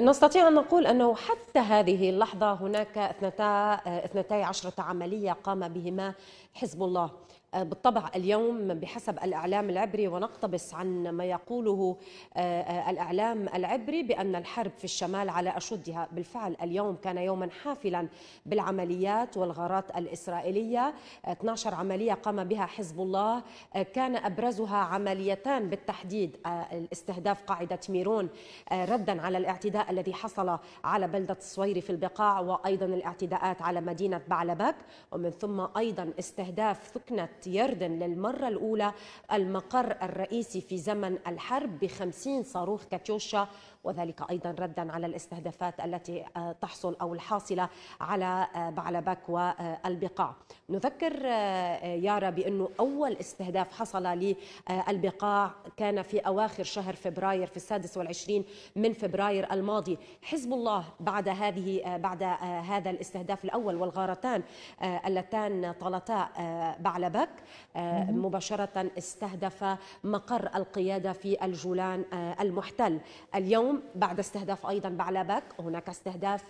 نستطيع أن نقول أنه حتى هذه اللحظة هناك اثنتا, اثنتي عشرة عملية قام بهما حزب الله آه، بالطبع اليوم بحسب الإعلام العبري ونقتبس عن ما يقوله آه، آه، الإعلام العبري بأن الحرب في الشمال على أشدها بالفعل اليوم كان يوما حافلا بالعمليات والغارات الإسرائيلية 12 عملية قام بها حزب الله كان أبرزها عمليتان بالتحديد استهداف قاعدة ميرون ردا على الاعتداء الذي حصل على بلدة الصويري في البقاع وأيضا الاعتداءات على مدينة بعلبك ومن ثم أيضا استهداف ثكنة يردن للمرة الأولى المقر الرئيسي في زمن الحرب بخمسين صاروخ كاتيوشا وذلك أيضا ردا على الاستهدافات التي آه، تحصل أو الحاصلة على آه، بعلبك والبقاع نذكر آه، يارا بأنه أول استهداف حصل للبقاع كان في أواخر شهر فبراير في السادس والعشرين من فبراير الماضي حزب الله بعد هذه بعد هذا الاستهداف الأول والغارتان اللتان طالتا بعلبك مباشرة استهدف مقر القيادة في الجولان المحتل اليوم بعد استهداف أيضا بعلبك هناك استهداف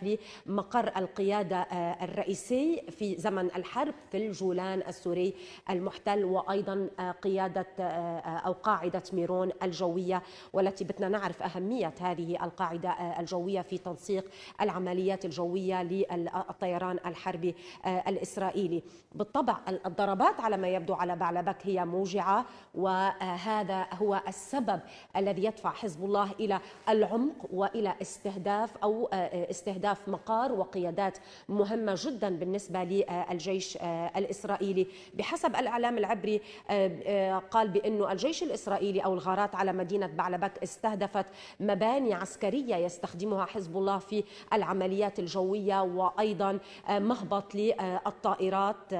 لمقر القيادة آه، الرئيسي في زمن الحرب في الجولان السوري المحتل وأيضا آه، قيادة آه، أو قاعدة ميرون الجوية والتي بدنا نعرف أهمية هذه القاعدة الجوية في تنسيق العمليات الجوية للطيران الحربي الإسرائيلي بالطبع الضربات على ما يبدو على بعلبك هي موجعة وهذا هو السبب الذي يدفع حزب الله إلى العنف عمق والى استهداف او آه، آه، استهداف مقار وقيادات مهمه جدا بالنسبه للجيش آه، الاسرائيلي بحسب الاعلام العبري قال بانه الجيش الاسرائيلي او الغارات على مدينه بعلبك استهدفت مباني عسكريه يستخدمها حزب الله في العمليات الجويه وايضا مهبط للطائرات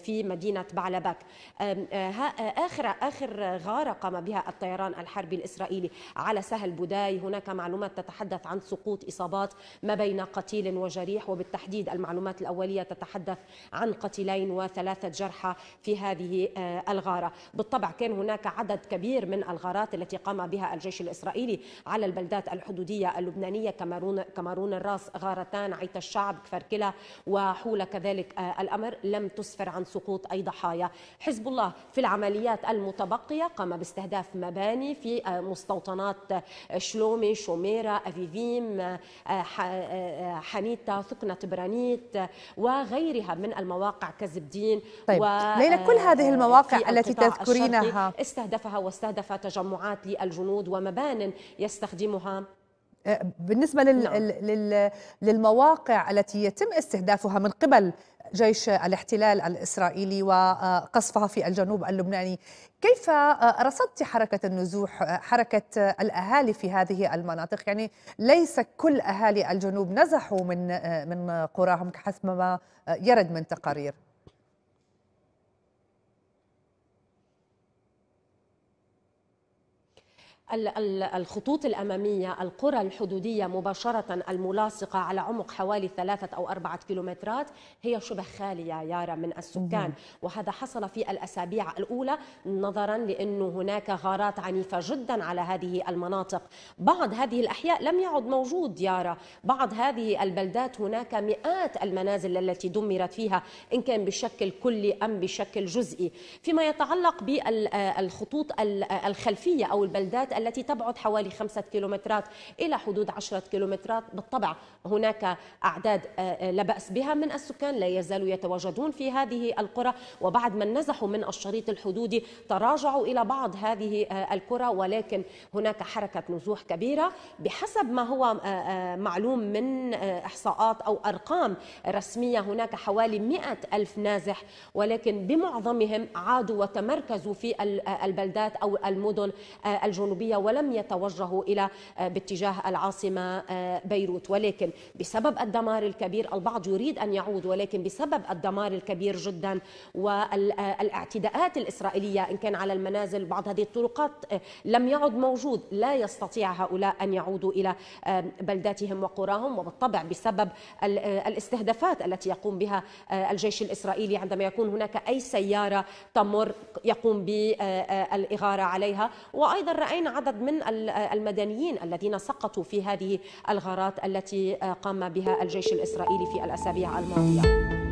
في مدينه بعلبك اخر اخر غاره قام بها الطيران الحربي الاسرائيلي على سهل بوداي هناك معلومات تتحدث عن سقوط إصابات ما بين قتيل وجريح وبالتحديد المعلومات الأولية تتحدث عن قتيلين وثلاثة جرحى في هذه آه، الغارة بالطبع كان هناك عدد كبير من الغارات التي قام بها الجيش الإسرائيلي على البلدات الحدودية اللبنانية كمارون, كمارون الراس غارتان عيت الشعب كفركلة وحول كذلك آه، الأمر لم تسفر عن سقوط أي ضحايا حزب الله في العمليات المتبقية قام باستهداف مباني في آه، مستوطنات شلومي شوميرا أفيفيم آه، آه، آه، حنيتا ثقنة برانيت وغيرها من المواقع كزبدين طيب. و ليلى كل هذه المواقع التي تذكرينها استهدفها واستهدف تجمعات للجنود ومبان يستخدمها آه، بالنسبة لل... نعم. لل... للمواقع التي يتم استهدافها من قبل جيش الاحتلال الإسرائيلي وقصفها في الجنوب اللبناني كيف آه، رصدت حركة النزوح آه، حركة الأهالي في هذه المناطق يعني ليس كل أهالي الجنوب نزحوا من من قراهم حسب ما يرد من تقارير الخطوط الأمامية القرى الحدودية مباشرة الملاصقة على عمق حوالي ثلاثة أو أربعة كيلومترات هي شبه خالية يارا من السكان نعم. وهذا حصل في الأسابيع الأولى نظرا لأنه هناك غارات عنيفة جدا على هذه المناطق بعض هذه الأحياء لم يعد موجود يارا بعض هذه البلدات هناك مئات المنازل التي دمرت فيها إن كان بشكل كلي أم بشكل جزئي فيما يتعلق بالخطوط الخلفية أو البلدات التي تبعد حوالي خمسة كيلومترات إلى حدود عشرة كيلومترات بالطبع هناك أعداد آه، آه، لا بأس بها من السكان لا يزالوا يتواجدون في هذه القرى وبعد ما نزحوا من الشريط الحدودي تراجعوا إلى بعض هذه آه، القرى ولكن هناك حركة نزوح كبيرة بحسب ما هو معلوم من إحصاءات أو أرقام رسمية هناك حوالي مئة ألف نازح ولكن بمعظمهم عادوا وتمركزوا في البلدات أو المدن الجنوبية الليبية ولم يتوجهوا إلى آه، باتجاه العاصمة آه، بيروت ولكن بسبب الدمار الكبير البعض يريد أن يعود ولكن بسبب الدمار الكبير جدا والاعتداءات الإسرائيلية إن كان على المنازل بعض هذه الطرقات آه، لم يعد موجود لا يستطيع هؤلاء أن يعودوا إلى بلداتهم وقراهم وبالطبع بسبب الاستهدافات التي يقوم بها الجيش الإسرائيلي عندما يكون هناك أي سيارة تمر يقوم بالإغارة عليها وأيضا رأينا عدد من المدنيين الذين سقطوا في هذه الغارات التي آه، قام بها الجيش الإسرائيلي في الأسابيع الماضية